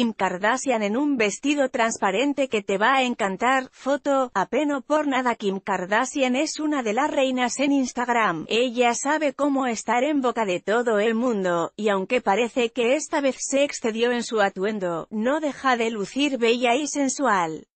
Kim Kardashian en un vestido transparente que te va a encantar, foto, apeno por nada Kim Kardashian es una de las reinas en Instagram, ella sabe cómo estar en boca de todo el mundo, y aunque parece que esta vez se excedió en su atuendo, no deja de lucir bella y sensual.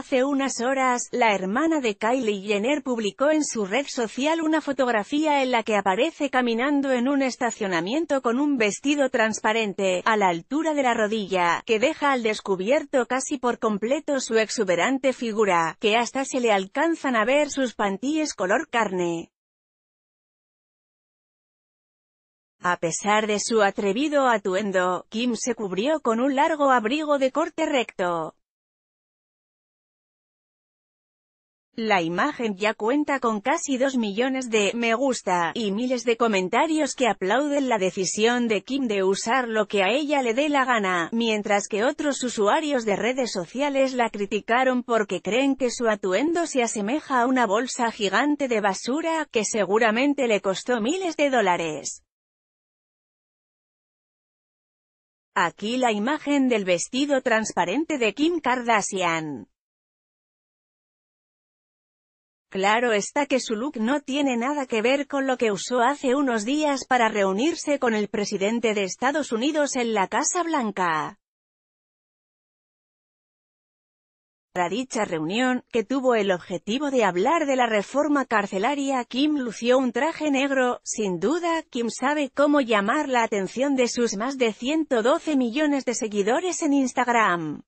Hace unas horas, la hermana de Kylie Jenner publicó en su red social una fotografía en la que aparece caminando en un estacionamiento con un vestido transparente, a la altura de la rodilla, que deja al descubierto casi por completo su exuberante figura, que hasta se le alcanzan a ver sus pantíes color carne. A pesar de su atrevido atuendo, Kim se cubrió con un largo abrigo de corte recto, La imagen ya cuenta con casi 2 millones de me gusta y miles de comentarios que aplauden la decisión de Kim de usar lo que a ella le dé la gana, mientras que otros usuarios de redes sociales la criticaron porque creen que su atuendo se asemeja a una bolsa gigante de basura, que seguramente le costó miles de dólares. Aquí la imagen del vestido transparente de Kim Kardashian. Claro está que su look no tiene nada que ver con lo que usó hace unos días para reunirse con el presidente de Estados Unidos en la Casa Blanca. Para dicha reunión, que tuvo el objetivo de hablar de la reforma carcelaria, Kim lució un traje negro, sin duda, Kim sabe cómo llamar la atención de sus más de 112 millones de seguidores en Instagram.